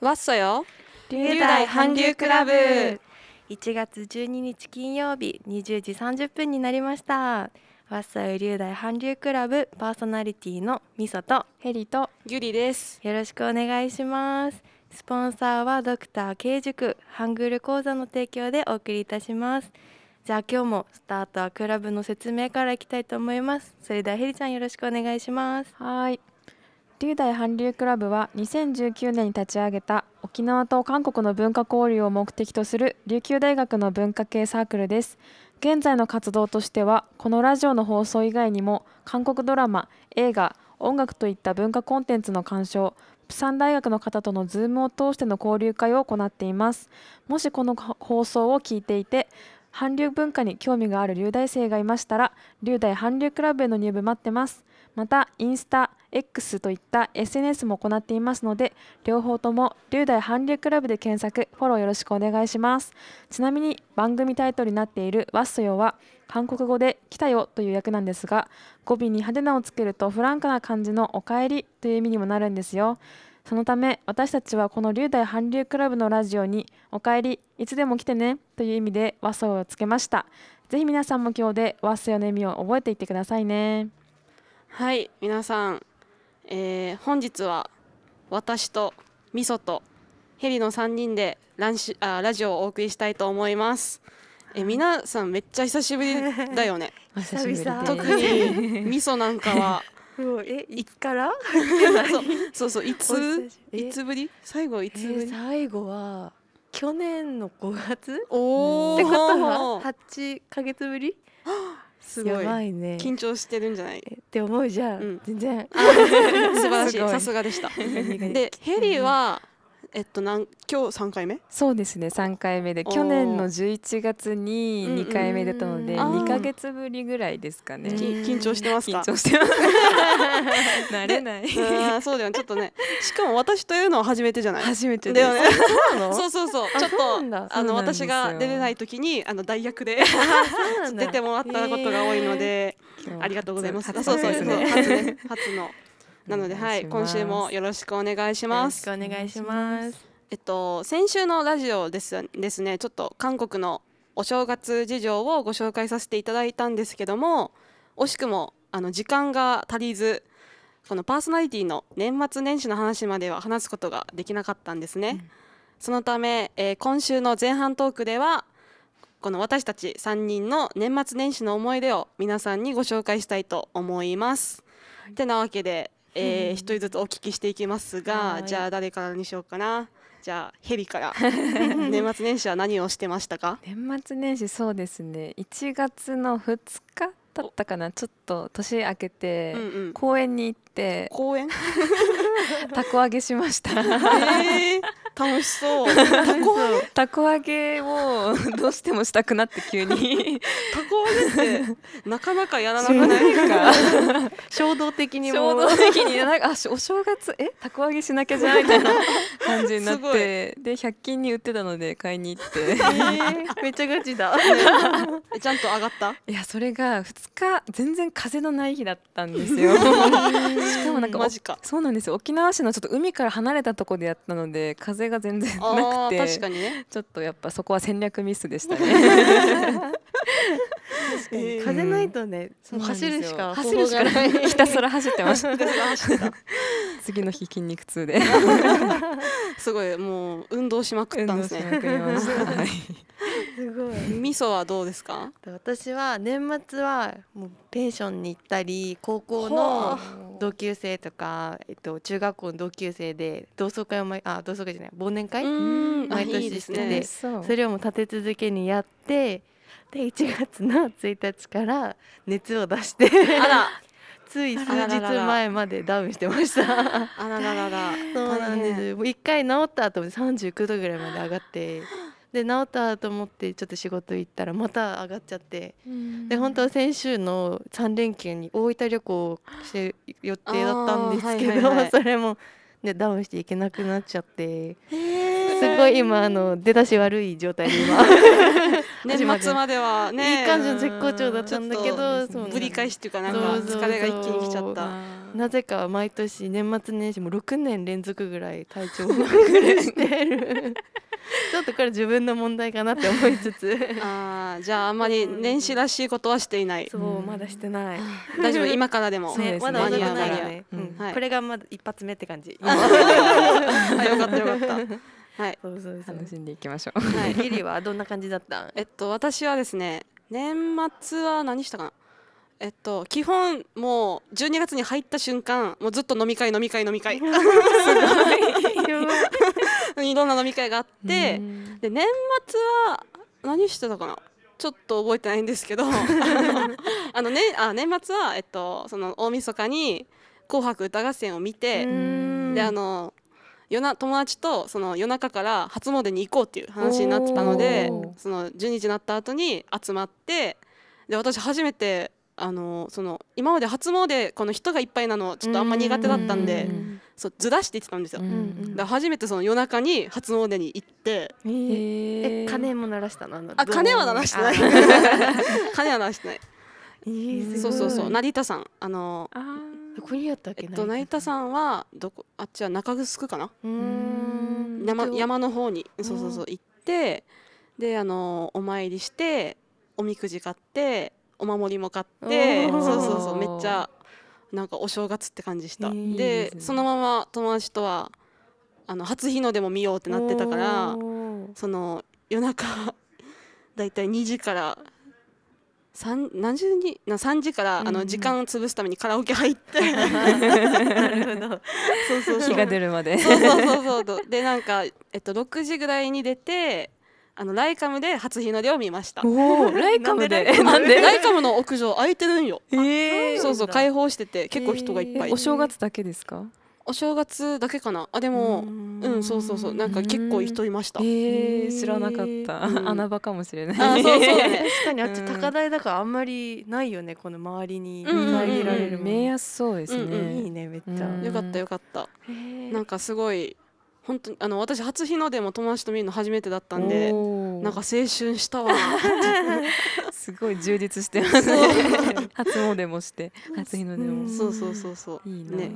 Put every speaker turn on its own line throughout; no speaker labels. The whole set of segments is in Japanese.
わっそよ龍大韓流クラブ1月12日金曜日20時30分になりましたわっそよ龍大韓流クラブパーソナリティのみそとヘリとゆリですよろしくお願いしますスポンサーはドクター K 塾ハングル講座の提供でお送りいたしますじゃあ今日もスタートはクラブの説明からいきたいと思いますそれではヘリちゃんよろしくお願いしますはい龍大韓流クラ
ブは2019年に立ち上げた沖縄と韓国の文化交流を目的とする琉球大学の文化系サークルです現在の活動としてはこのラジオの放送以外にも韓国ドラマ映画音楽といった文化コンテンツの鑑賞プサン大学の方とのズームを通しての交流会を行っていますもしこの放送を聞いていて韓流文化に興味がある留大生がいましたら留大韓流クラブへの入部待ってますまたインスタ X といった SNS も行っていますので両方とも龍大韓流クラブで検索フォローよろしくお願いしますちなみに番組タイトルになっているワッソヨは韓国語で来たよという訳なんですが語尾に派手なをつけるとフランクな感じのおかえりという意味にもなるんですよそのため私たちはこの龍大韓流クラブのラジオに「おかえりいつでも来てね」という意味でソヨをつけましたぜひ皆さんも今日でソヨの意味を覚えていってくださいね
はい皆さんえー、本日は私とみそとヘリの3人でランシあラジオをお送りしたいと思います。え皆さんめっちゃ久しぶりだよね。
久しぶり特に
みそなんかは
えいつから
そうそうそういつ
いつぶり最後いつぶり、最後は去年の5月おってことは8か 月ぶりすごいやばいね緊
張してるんじゃないっ
て思うじゃん、うん、全然 素晴らしい さすが
でした でヘリはえっと、なん今日3回目そうですね3回目で去
年の11月に2回目だったので2か月ぶりぐらいですかね、
緊張してますか緊張してます 慣れないあそうだよねちょっとね しかも私というのは初めてじゃない初めてですよ、ね、そうそうそうちょっとあの私が出れない時にあの代役で出てもらったことが多いので、ありがとうございますそうそうですね初のなのではい今週もよろしくお願いします。よろしくお願いします。えっと先週のラジオですですねちょっと韓国のお正月事情をご紹介させていただいたんですけども惜しくもあの時間が足りずこのパーソナリティの年末年始の話までは話すことができなかったんですね、うん、そのため、えー、今週の前半トークではこの私たち3人の年末年始の思い出を皆さんにご紹介したいと思います。はい、てなわけでえー、1人ずつお聞きしていきますが、じゃあ誰からにしようかな。じゃあヘビから 年末年始は何をしてましたか
年末年始そうですね1月の2日だったかなちょっと年明けて公園に行って公園 たこ揚げしました。
えー、楽しそう。たこ揚げ。
たこ揚げを どうしてもしたくなって急に。たこ揚げって
なかなかやらなくないか。衝動的に衝動的になんかあお正月えたこ揚げ
しなきゃじゃみたいな感じになってで百均に売ってたので買いに行って。えー、めちゃガチだ。ちゃんと上がった。いやそれが二日全然風のない日だったんですよ。しかもなんかそうなんですよ。沖縄市のちょっと海から離れたところでやったので風が全然なくて確かに、ね、ちょっとやっぱそこは戦略ミスでした
ね。確え風ないとね、もう走るしか走るしかないひたすら走ってました
次の日筋肉痛で
すごいもう運動しまくったんですねはい、
すごい味噌はどうですか私は年末はもうペンションに行ったり高校の同級生とか、えっと、中学校の同級生で同窓会を毎あ同窓会じゃない忘年会毎年してね、それをも立て続けにやってで1月の1日から熱を出して つい数日前までダウンしてましたあらららら そうなんですもう1回治った後39度ぐらいまで上がってで治ったと思ってちょっと仕事行ったらまた上がっちゃって、で本当は先週の3連休に大分旅行して予定だったんですけど、はいはいはい、それも、ね、ダウンして行けなくなっちゃって。えーすごい今あの出だし悪い状態で今
年末まではねいい感じの絶好調だったんだけどぶり返しっ
ていうかなんか疲れが一気に来ちゃったなぜか毎年年末年始も6年連続ぐらい体調を崩してる ちょっとこれ自分の問題かなっ
て思いつつああじゃああんまり年始らしいことはしていない、そう、まだしてない大丈夫今からでもそね、まだ間にないね、うこれがまだ一発
目って感じ あよかったよかった
はい、そうそうそう楽しんでいきましょう。はい、リリはどんな感じだったえっと私はですね、年末は何したかな。えっと基本もう12月に入った瞬間、もうずっと飲み会飲み会飲み会。い。いろんな飲み会があって、で年末は何してたかな。ちょっと覚えてないんですけどあの、ね、あ年末は、えっと、その大晦日に「紅白歌合戦」を見てであの夜な友達とその夜中から初詣に行こうっていう話になってたのでその12時になった後に集まってで私初めてあのその今まで初詣この人がいっぱいなのちょっとあんま苦手だったんで。そうずらして言ってたんですよ、うんうん、だ初めてその夜中に初詣に行って
え鐘も鳴らしたのあ鐘は鳴らしてない鐘 は鳴らしてない、
えー、そうそうそう成田さんあのあどこにやったっけ、えっと、成田んはどこあっちは中城かなうん山山の方にそうそうそう行ってであのお参りしておみくじ買ってお守りも買ってそうそうそうめっちゃなんかお正月って感じした、でそのまま友達とはあの初日の出も見ようってなってたからその夜中だいたい2時から何時にな3時から、あの時間を潰すためにカラオケ入って そうそう日が出
るまでそうそうそ
うそうでなんか、えっと、6時ぐらいに出てあのライカムで初日の出を見ましたおライカムでライカムの屋上空いてるんよ、えー、そうそう開放してて結構人がいっぱい、えー、お正月だけですかお正月だけかなあでもうんそうそうそうなんか結構人いましたえー、知らなかった、うん、穴場かもしれ
ないそうそう、確かにあっち高台だからあんまりないよねこの周りに遮られる
見えやすそうですね、うんうん、いいねめっちゃよかったよかったなんかすごい本当にあの私初日の出も友達と見るの初めてだったんでなんか青春したわ すごい充実してますね
初詣もして
初日の出もそうそうそうそういいね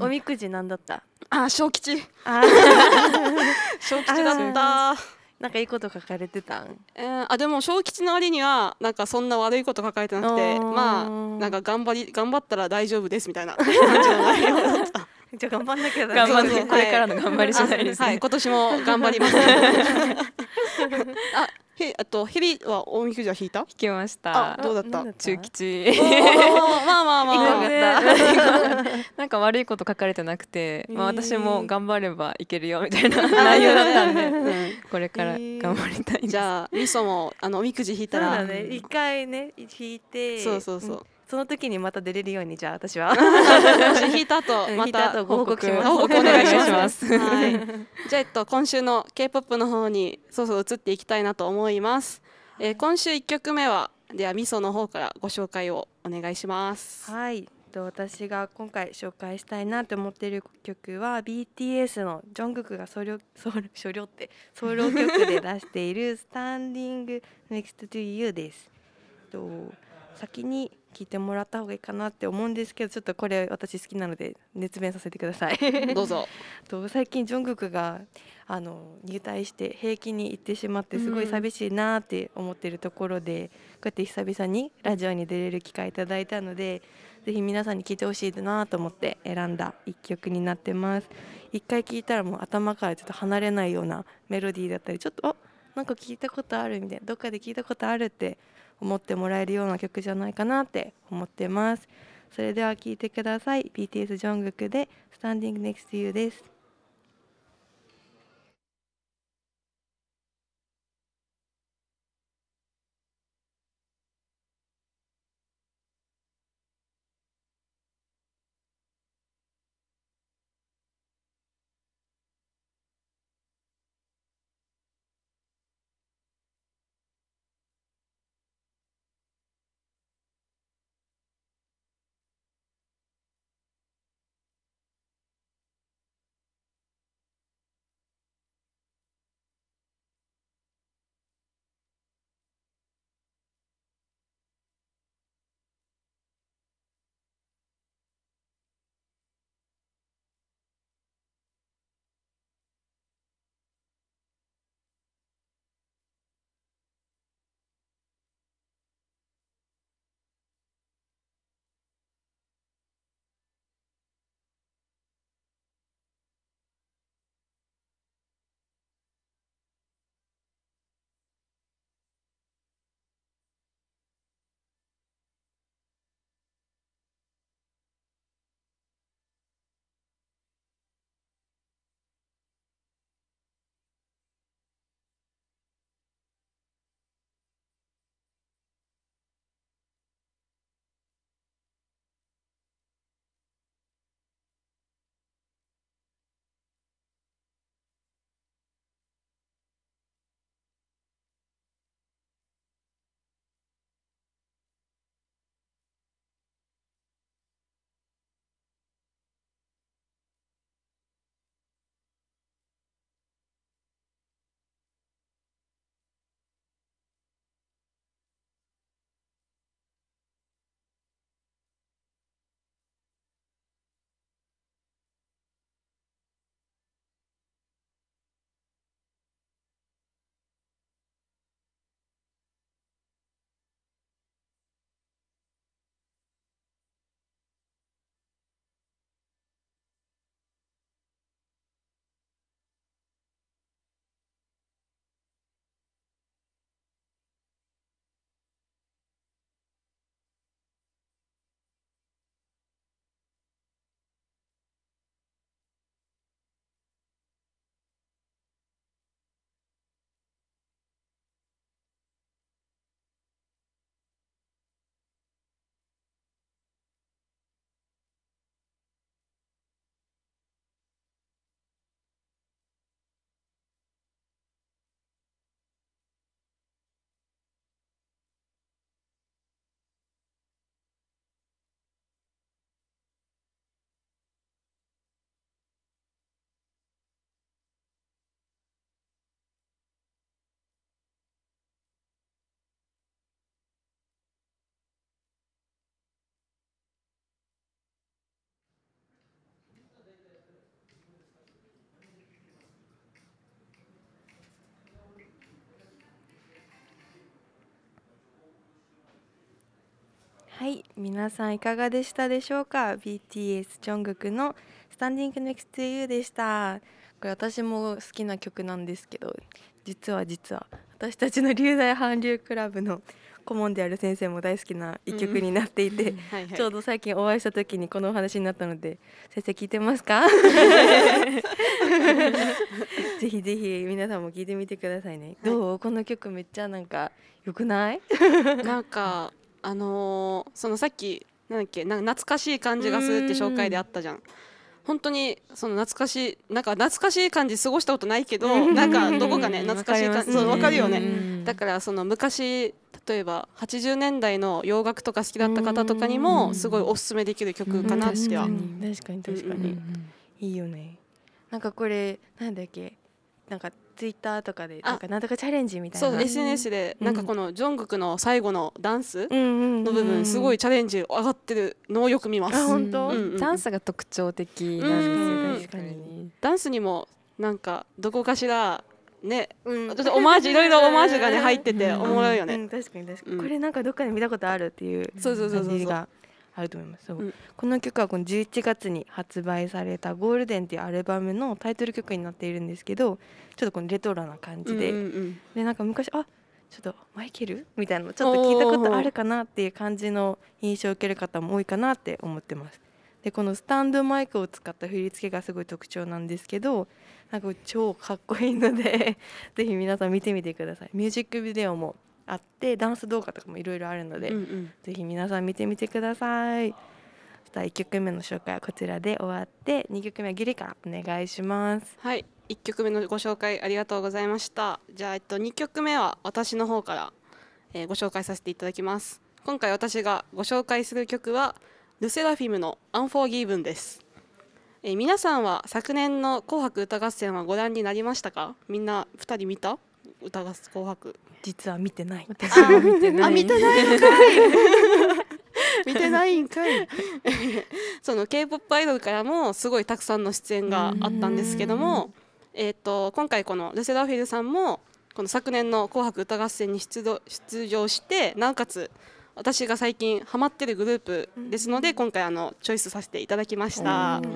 おみ
くじなんだったあ小吉あ 小吉だったなんかいいこと書かれてたん、
えー、あでも小吉の割にはなんかそんな悪いこと書かれてなくてまあなんか頑張り頑張ったら大丈夫ですみたいな じゃ頑張んなきゃだ、ね、頑張これからの頑張り次第です、ねはい、今年も頑張ります。あ、へあとヘリはみくじゃ引いた引きましたどうだった中吉
まあまあまあ なんか悪いこと書かれてなくて、まあ、
私も頑張ればいけるよみたいな 内容だったんで、うん、これから頑張りたいじゃあみそもあのおみくじ引いたら、ね、一
回ね引いてそうそうそう、その時にまた出れるようにじゃあ私は引いた後また報告します報告お願いしますはい、
じゃあ、えっと、今週の k p o p の方にそうそう移っていきたいなと思います、えー、今週1曲目はではみその方からご紹介をお
願いしますはい私が今回紹介したいなと思っている曲は BTS のジョングクがソロソロソロってソロ曲で出している「Standing Next to You」です。と先に聞いてもらった方がいいかなって思うんですけどちょっとこれ私好きなので熱弁させてくださいどうぞと 最近ジョングクがあの入隊して平気に行ってしまってすごい寂しいなって思ってるところで、うん、こうやって久々にラジオに出れる機会いただいたのでぜひ皆さんに聴いてほしいなと思って選んだ一曲になってます一回聴いたらもう頭からちょっと離れないようなメロディーだったりちょっとあなんか聞いたことあるみたいなどっかで聞いたことあるって思ってもらえるような曲じゃないかなって思ってますそれでは聴いてください BTS ジョングクで「Standing Next to You」ですはい皆さんいかがでしたでしょうか BTS ジョングクの「Standing Next to You」でしたこれ私も好きな曲なんですけど実は実は私たちの流大韓流クラブの顧問である先生も大好きな一曲になっていて、うん ちょうど最近お会いした時にこのお話になったので先生聞いてますか ぜひぜひ皆さんも聞いてみてくださいね、はい、どうこの曲めっちゃなんか良くないなんかあのー、そのさっき
なんだっけなんか懐かしい感じがするって紹介であったじゃん。本当にその懐かしいなんか懐かしい感じ過ごしたことないけどなんかどこかね懐かしい感じそうわかるよねだからその昔例えば80年代の洋楽とか好きだった方とかにもすごいおすすめできる曲かなっては確か
に確かに確かにいいよねなんかこれなんだっけなんかツイッターとかでなんかなんとかチャレンジみたいなそう SNS でなんか
このジョングクの最後のダンスの部分すごいチャレンジ上がってるのをよく見ます本当、うんうん、ダンスが特徴的なんですよ確かにダンスにもなんかどこかしら
ね、うん、ちょっとオマージュいろいろオマージュがね入ってておもろいよね、うんうん、確かに確かに、これなんかどっかで見たことあるっていうそうそうそうそうあると思いますそう、うん、この曲はこの11月に発売された「ゴールデン」っていうアルバムのタイトル曲になっているんですけどちょっとこのレトロな感じで、うんうんうん、でなんか昔あちょっとマイケルみたいなちょっと聞いたことあるかなっていう感じの印象を受ける方も多いかなって思ってます。でこのスタンドマイクを使った振り付けがすごい特徴なんですけどなんか超かっこいいので ぜひ皆さん見てみてください。ミュージックビデオもあってダンス動画とかもいろいろあるので、うんうん、ぜひ皆さん見てみてください。さあ1曲目の紹介はこちらで終わって二曲目はギリからお願いします
はい1曲目のご紹介ありがとうございましたじゃあ、えっと、2曲目は私の方から、えー、ご紹介させていただきます今回私がご紹介する曲はルセラフィムの「アンフォーギーブン」です、えー、皆さんは昨年の「紅白歌合戦」はご覧になりましたかみんな二人見た歌がす紅白
実は見てな
い私は見てない見てないんかい見てないんかい その k p o p アイドルからもすごいたくさんの出演があったんですけども、えーと、今回このルセダフィルさんもこの昨年の「紅白歌合戦」に出出場してなおかつ私が最近ハマってるグループですので、うん、今回あのチョイスさせていただきました じ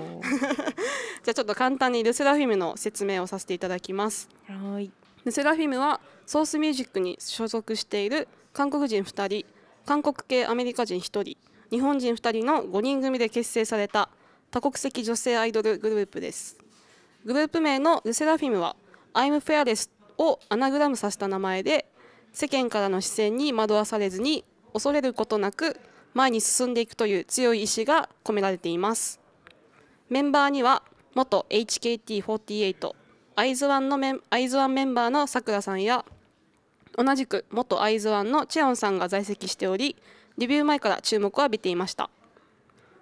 ゃあちょっと簡単にルセラフィムの説明をさせていただきますはいでセラフィムはソースミュージックに所属している韓国人2人韓国系アメリカ人1人日本人2人の5人組で結成された多国籍女性アイドルグループですグループ名のセラフィムは「I'm f フェ r l e s s をアナグラムさせた名前で世間からの視線に惑わされずに恐れることなく前に進んでいくという強い意志が込められていますメンバーには元 HKT48 ズワンのメンズワンメンバーのさくらさんや同じく元ズワンのチェオンさんが在籍しておりデビュー前から注目を浴びていました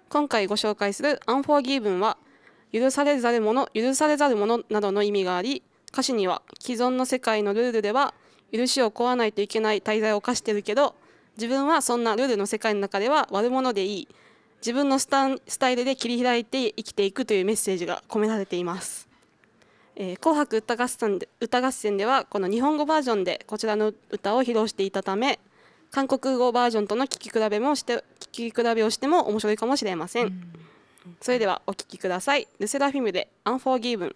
今回ご紹介する「アンフォーギーブンは許されざる者許されざる者などの意味があり歌詞には既存の世界のルールでは許しを請わないといけない滞在を課してるけど自分はそんなルールの世界の中では悪者でいい自分のスタイルで切り開いて生きていくというメッセージが込められていますえー、紅白歌合戦で歌合戦ではこの日本語バージョンでこちらの歌を披露していたため韓国語バージョンとの聴き比べもして聴き比べをしても面白いかもしれません。それではお聴きください。ルセラフィムでアンフォーギブ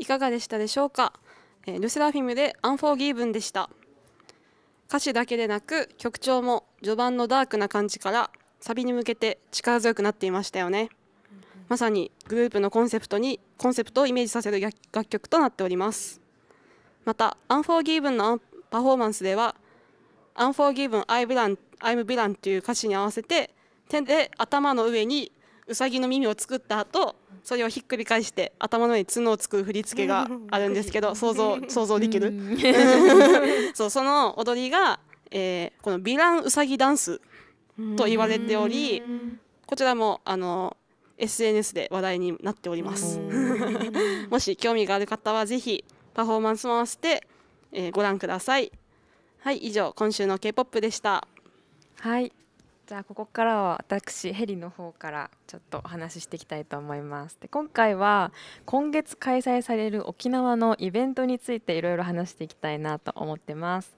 いかがでしたでしょうか、えー、ルセラフィムで「アンフォーギーブン」でした歌詞だけでなく曲調も序盤のダークな感じからサビに向けて力強くなっていましたよね、まさにグループのコンセプトにコンセプトをイメージさせる楽曲となっておりますまた「アンフォーギーブン」のパフォーマンスでは「アンフォーギーブン・アイ・ブラン・アイム・ヴラン」という歌詞に合わせて手で頭の上にうさぎの耳を作った後それをひっくり返して頭の上に角をつく振り付けが あるんですけど想像想像できる そうその踊りが、えー、このヴィランウサギダンスと言われておりこちらもあの SNS で話題になっております もし興味がある方はぜひパフォーマンスも合わせて、えー、ご覧くださいはい以上今週の K-POP でした
はいじゃあここからは私ヘリの方からちょっとお話ししていきたいと思います。で今回は今月開催される沖縄のイベントについていろいろ話していきたいなと思ってます。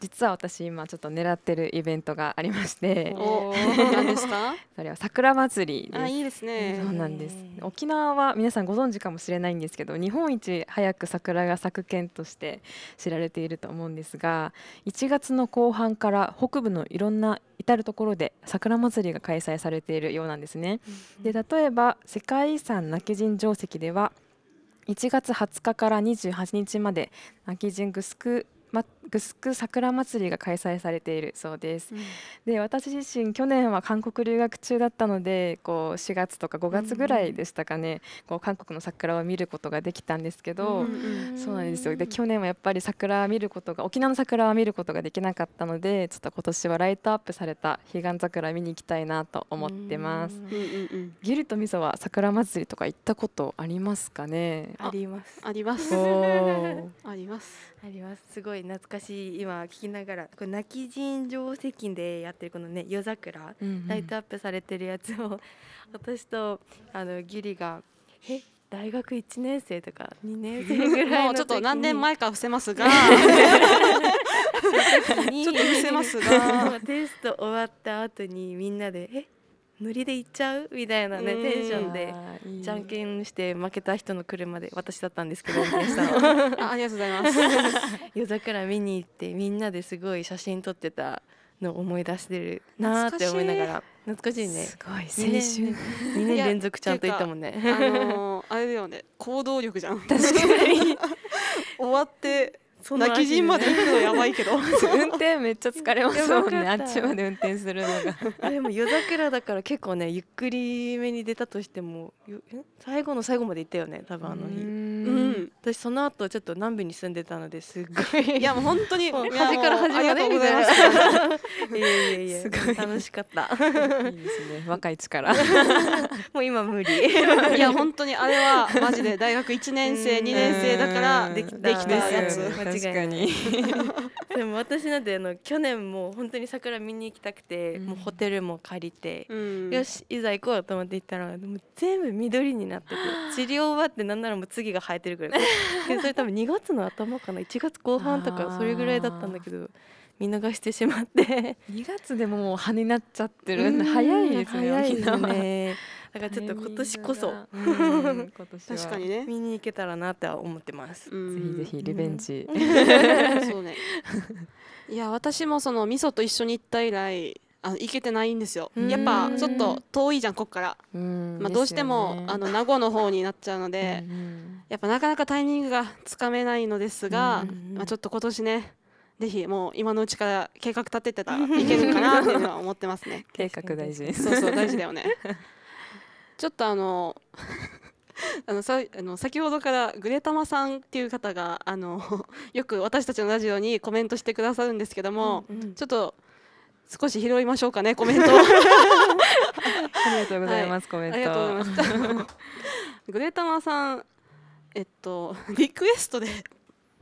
実は私今ちょっと狙ってるイベントがありまして何ですか それは桜祭りですあいいですねそうなんです沖縄は皆さんご存知かもしれないんですけど日本一早く桜が咲く県として知られていると思うんですが1月の後半から北部のいろんな至る所で桜祭りが開催されているようなんですね、で例えば世界遺産今帰仁城跡では1月20日から28日まで今帰仁グスクマッぐすく桜祭りが開催されているそうです。うん、で私自身去年は韓国留学中だったのでこう4月とか5月ぐらいでしたかね、うん、こう韓国の桜を見ることができたんですけど、うん、そうなんですよで去年はやっぱり桜見ることが沖縄の桜を見ることができなかったのでちょっと今年はライトアップされた彼岸桜見に行きたいなと思ってます。ううう
んん
ギルとミソは桜祭りとか行ったことありますかねあります。あります。あ
ります。あります。すごい懐か私今聞きながらこれ泣き人定席でやってるこのね夜桜、うんうん、ライトアップされてるやつを 私とあのギリが「え大学1年生とか2年生ぐらいもうちょっと何
年前か伏せますが ちょ
っと伏せますが テスト終わった後にみんなで「えノリで行っちゃうみたいなね、テンションでじゃんけんして負けた人の車で私だったんですけど あありがとうございます 夜桜見に行ってみんなですごい写真撮ってたの思い出してるなって思いながら懐かしいねすごい青春2年連続ちゃんと行ったもんねあの
ー、あれだよね行動力じゃん確かに
終わって泣き人まで行くのやばいけど運転めっちゃ疲れますもんねあっちまで運転するのが でも夜桜だから結構ねゆっくりめに出たとしても最後の最後まで行ったよね多分あの日うん私その後ちょっと南部に住んでたのですっごいいやもう本当に端から端までございましたいや いやいやすごい楽しかったいいですね若い力
もう今無理いや本当にあれはマジ
で大学1年生2年生だからできたやつ間確かに でも私なんてあの去年もう本当に桜見に行きたくて、うん、もうホテルも借りて、うん、よしいざ行こうと思って行ったらもう全部緑になってて 治療終わってなんならもう次が生えてるぐらいそれ多分2月の頭かな1月後半とかそれぐらいだったんだけど。見逃してしまって2月でももう葉になっちゃってる、早いですね、だからちょっと今年こそ 確かにね見に行けたらなって思ってます、ぜひぜひリベンジ、そうね
いや私もその味噌
と一緒に行った
以来あ行けてないんですよやっぱちょっと遠いじゃんこっから、まあ、どうしても、あの名護の方になっちゃうので、やっぱなかなかタイミングがつかめないのですが、まあ、ちょっと今年ねぜひもう今のうちから計画立ててたらいけるかなっていうのは思ってますね 計画大事そうそう大事だよねちょっとあの あのさあの先ほどからグレタマさんっていう方があの よく私たちのラジオにコメントしてくださるんですけども、うんうん、ちょっと少し拾いましょうかねコメント ありがとうございます、はい、コメントありがとうございますグレタマさんえっとリクエストで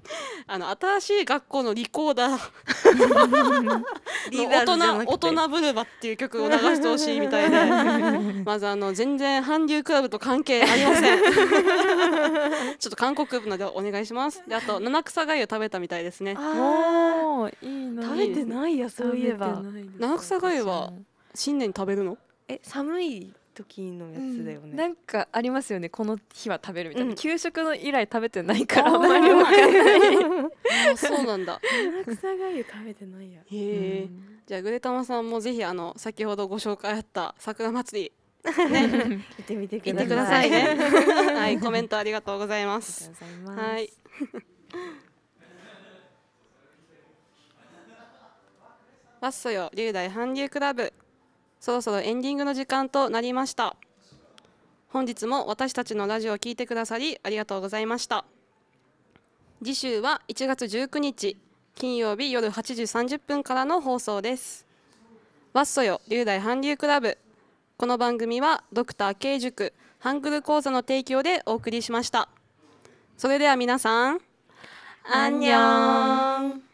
あの新しい学校のリコーダー 大人大人ブルバっていう曲を流してほしいみたいで まずあの全然韓流クラブと関係ありませんちょっと韓国部のでお願いしますであと七草がゆ食べたみたいですねおいいな食べてないやそういえば七草がゆは新年食べるのえ寒い時のやつだよね、
うん、なんかありますよねこの日は食べるみたいな、うん、給食の以来食べてないか
らあんま
そうなんだ
草がゆ食べてないやへ
え、うん、じゃあぐでたまさんもぜひあの先ほどご紹介あった桜祭り ね、
ってみてください。ね。はい、コメントありがとうございます。ますはい。
ワッソよ、龍大韓流クラブ。そろそろエンディングの時間となりました本日も私たちのラジオを聴いてくださりありがとうございました次週は1月19日金曜日夜8時30分からの放送ですワッソよ龍大韓流クラブこの番組はドクター K 塾ハングル講座の提供でお送りしましたそれでは皆さんアンニョ
ン